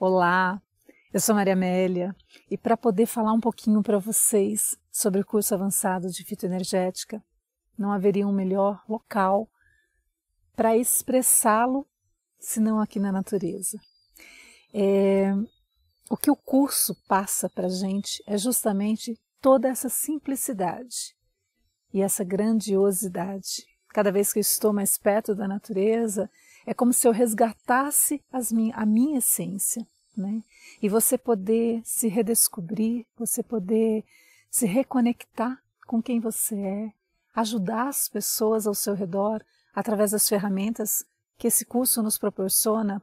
Olá, eu sou Maria Amélia e para poder falar um pouquinho para vocês sobre o curso avançado de fitoenergética, não haveria um melhor local para expressá-lo senão aqui na natureza. É, o que o curso passa para a gente é justamente toda essa simplicidade e essa grandiosidade Cada vez que eu estou mais perto da natureza, é como se eu resgatasse a minha essência. Né? E você poder se redescobrir, você poder se reconectar com quem você é, ajudar as pessoas ao seu redor através das ferramentas que esse curso nos proporciona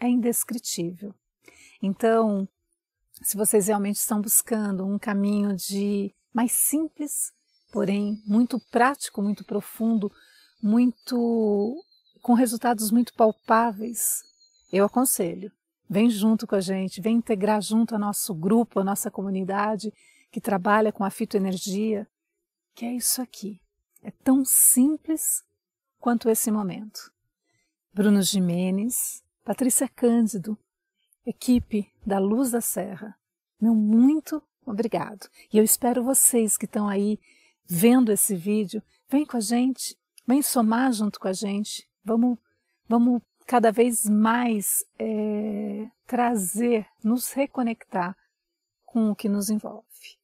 é indescritível. Então, se vocês realmente estão buscando um caminho de mais simples, porém muito prático, muito profundo, muito com resultados muito palpáveis. Eu aconselho. Vem junto com a gente, vem integrar junto ao nosso grupo, a nossa comunidade que trabalha com a fitoenergia, que é isso aqui. É tão simples quanto esse momento. Bruno Jimenez, Patrícia Cândido, equipe da Luz da Serra, meu muito obrigado. E eu espero vocês que estão aí vendo esse vídeo, vem com a gente, vem somar junto com a gente. Vamos, vamos cada vez mais é, trazer, nos reconectar com o que nos envolve.